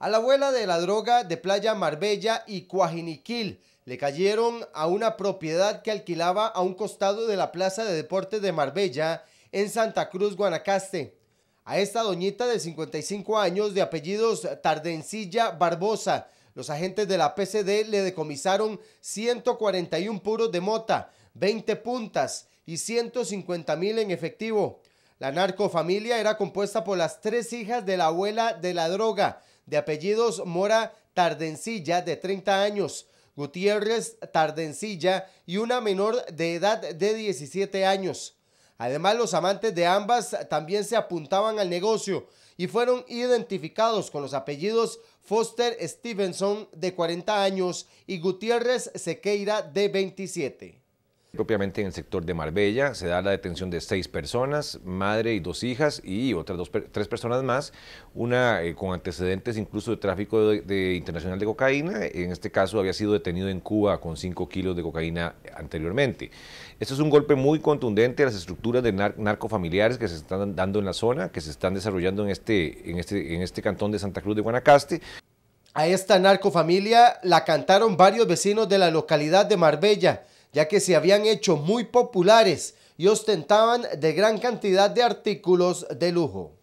A la abuela de la droga de Playa Marbella y Cuajiniquil le cayeron a una propiedad que alquilaba a un costado de la Plaza de Deportes de Marbella en Santa Cruz, Guanacaste. A esta doñita de 55 años de apellidos Tardencilla Barbosa, los agentes de la PCD le decomisaron 141 puros de mota, 20 puntas y 150 mil en efectivo. La narcofamilia era compuesta por las tres hijas de la abuela de la droga, de apellidos Mora Tardencilla, de 30 años, Gutiérrez Tardencilla y una menor de edad de 17 años. Además, los amantes de ambas también se apuntaban al negocio y fueron identificados con los apellidos Foster Stevenson, de 40 años, y Gutiérrez Sequeira, de 27. Propiamente en el sector de Marbella se da la detención de seis personas, madre y dos hijas y otras dos, tres personas más, una eh, con antecedentes incluso de tráfico internacional de cocaína, en este caso había sido detenido en Cuba con cinco kilos de cocaína anteriormente. Esto es un golpe muy contundente a las estructuras de narcofamiliares que se están dando en la zona, que se están desarrollando en este, este, en este cantón de Santa Cruz de Guanacaste. A esta narcofamilia la cantaron varios vecinos de la localidad de Marbella, ya que se habían hecho muy populares y ostentaban de gran cantidad de artículos de lujo.